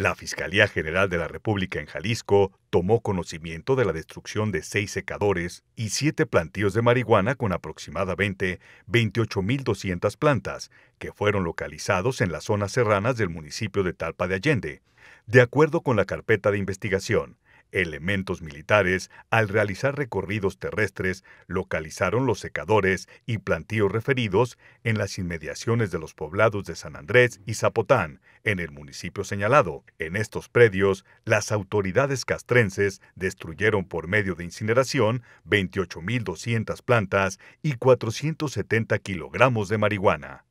La Fiscalía General de la República en Jalisco tomó conocimiento de la destrucción de seis secadores y siete plantíos de marihuana con aproximadamente 28.200 plantas que fueron localizados en las zonas serranas del municipio de Talpa de Allende, de acuerdo con la carpeta de investigación. Elementos militares, al realizar recorridos terrestres, localizaron los secadores y plantíos referidos en las inmediaciones de los poblados de San Andrés y Zapotán, en el municipio señalado. En estos predios, las autoridades castrenses destruyeron por medio de incineración 28.200 plantas y 470 kilogramos de marihuana.